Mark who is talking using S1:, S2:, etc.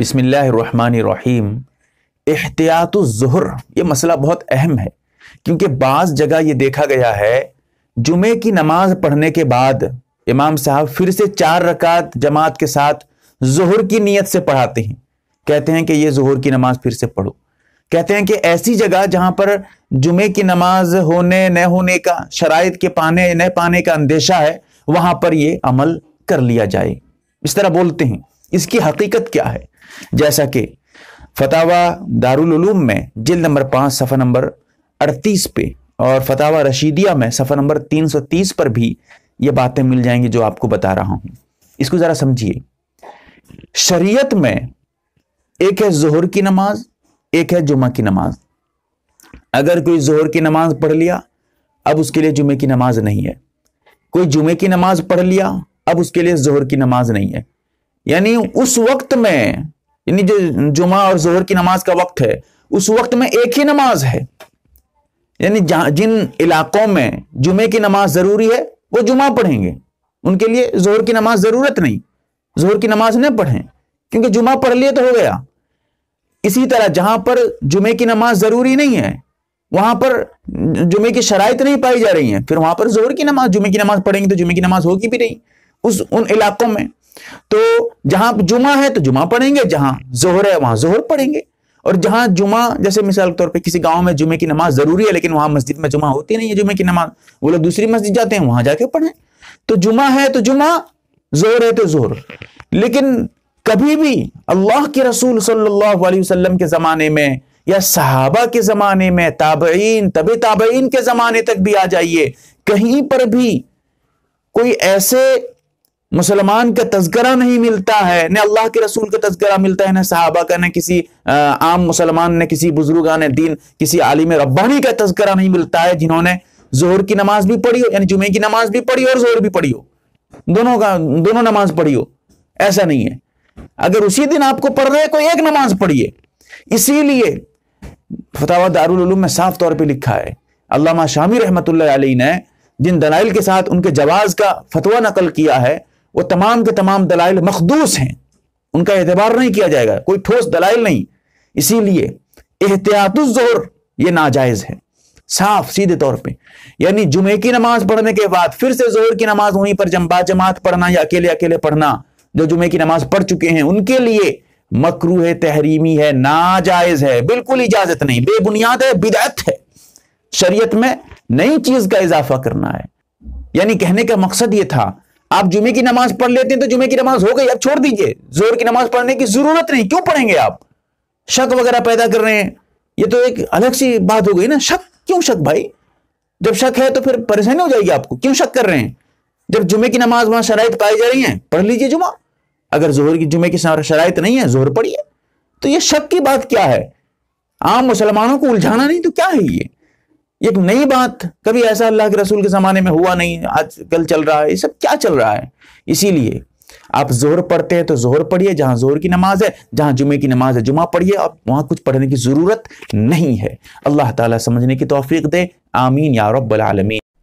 S1: بسم اللہ الرحمن الرحیم احتیاط الظہر یہ مسئلہ بہت اہم ہے کیونکہ بعض جگہ یہ دیکھا گیا ہے جمعہ کی نماز پڑھنے کے بعد امام صاحب پھر سے چار رکعت جماعت کے ساتھ ظہر کی نیت سے پڑھاتے ہیں کہتے ہیں کہ یہ ظہر کی نماز پھر سے پڑھو کہتے ہیں کہ ایسی جگہ جہاں پر جمعے کی نماز ہونے نہ ہونے کا شرائط کے پانے نہ پانے کا اندیشہ ہے وہاں پر یہ عمل کر لیا جائے اس طرح بولتے ہیں اس کی حقیقت کیا ہے جیسا کہ فتح دارالعلوم میں جلد نمبر پانچ صفحہ نمبر اڑتیس پہ اور فتح رشیدیہ میں صفحہ نمبر تین سو تیس پر بھی یہ باتیں مل جائیں گی جو آپ کو بتا رہا ہوں اس کو ذرا سمجھیے شریعت میں ایک ہے زہر کی نماز ایک ہے جمعہ کی نماز اگر کوئی زہر کی نماز پڑھ لیا اب اس کے لیے جمعے کی نماز نہیں ہے کوئی جمعے کی نماز پڑھ لیا اب اس کے لیے زہر کی نماز نہیں ہے یعنی اس وقت میں یعنی جو جمعہ اور زہر کی نماز کا وقت ہے اس وقت میں ایک ہی نماز ہے یعنی جن علاقوں میں جمعے کی نماز ضروری ہے وہ جمعہ پڑھیں گے ان کے لیے زہر کی نماز ضرورت نہیں زہر کی نماز نہ پڑھیں کیونکہ جمعہ پڑھ لیے تو ہو گیا اسی طرح جہاں پر جمعے کی نماز ضروری نہیں ہے وہاں پر جمعے کی شرائط نہیں پائی جا رہی ہیں پھر وہاں پر زہر کی نماز جمعے کی نماز پڑھیں گے تو جمعے کی نماز ہوگی بھی نہیں اس ان علاقوں میں تو جہاں جمعہ ہے تو جمعہ پڑھیں گے جہاں زہر ہے وہاں زہر پڑھیں گے اور جہاں جمعہ جیسے مثال کے طور پہ کسی گاؤں میں جمعے کی نماز ضروری ہے لیکن وہاں مسجد میں جمعہ ہوتی نہیں ہے جمعہ کی نماز وہ لوگ دوسری مسجد جاتے ہیں وہاں جا کے پڑھیں تو جمعہ ہے تو جمعہ زہر ہے تو زہر لیکن کبھی بھی اللہ کے رسول صلی اللہ علیہ وسلم کے زمانے میں یا صحابہ کے زمانے میں تابعین طب تابعین کے زمانے تک بھی آ جائیے کہیں پر بھی کوئی ایسے مسلمان کا تذکرہ نہیں ملتا ہے نہ اللہ کے رسول کا تذکرہ ملتا ہے نہ صحابہ کا نہ کسی عام مسلمان نے کسی بزرگان دین کسی عالم ربانی کا تذکرہ نہیں ملتا ہے جنہوں نے زہر کی نماز بھی پڑھی ہو یعنی جمعے کی نماز بھی پڑھی ہو اور زہر بھی پڑھی ہو دونوں کا دونوں نماز پڑھی ہو ایسا نہیں ہے اگر اسی دن آپ کو پڑھ رہے کوئی ایک نماز پڑھیے اسی لیے فتح دارالعلوم میں صاف طور پہ لکھا ہے علامہ شامی رحمۃ اللہ علیہ نے جن دلائل کے ساتھ ان کے جواز کا فتویٰ نقل کیا ہے وہ تمام کے تمام دلائل مخدوس ہیں ان کا اعتبار نہیں کیا جائے گا کوئی ٹھوس دلائل نہیں اسی لیے احتیاط الزہر یہ ناجائز ہے صاف سیدھے طور پہ یعنی جمعے کی نماز پڑھنے کے بعد پھر سے زہر کی نماز ہونی پر جمبا جماعت پڑھنا یا اکیلے اکیلے پڑھنا جو جمعے کی نماز پڑھ چکے ہیں ان کے لیے مکرو ہے تحریمی ہے ناجائز ہے بالکل اجازت نہیں بے بنیاد ہے بدعت ہے شریعت میں نئی چیز کا اضافہ کرنا ہے یعنی کہنے کا مقصد یہ تھا آپ جمعے کی نماز پڑھ لیتے ہیں تو جمعے کی نماز ہو گئی اب چھوڑ دیجئے زور کی نماز پڑھنے کی ضرورت نہیں کیوں پڑھیں گے آپ شک وغیرہ پیدا کر رہے ہیں یہ تو ایک الگ سی بات ہو گئی نا شک کیوں شک بھائی جب شک ہے تو پھر پریشانی ہو جائے گی آپ کو کیوں شک کر رہے ہیں جب جمعے کی نماز وہاں شرائط پائی جا رہی ہیں پڑھ لیجئے جمعہ اگر زہر کی جمعے کی شرائط نہیں ہے زہر پڑھیے تو یہ شک کی بات کیا ہے عام مسلمانوں کو الجھانا نہیں تو کیا ہے یہ ایک نئی بات کبھی ایسا اللہ کے رسول کے زمانے میں ہوا نہیں آج کل چل رہا ہے یہ سب کیا چل رہا ہے اسی لیے آپ زہر پڑھتے ہیں تو زہر پڑھیے جہاں زہر کی نماز ہے جہاں جمعے کی نماز ہے جمعہ پڑھیے آپ وہاں کچھ پڑھنے کی ضرورت نہیں ہے اللہ تعالیٰ سمجھنے کی توفیق دے آمین یا رب العالمین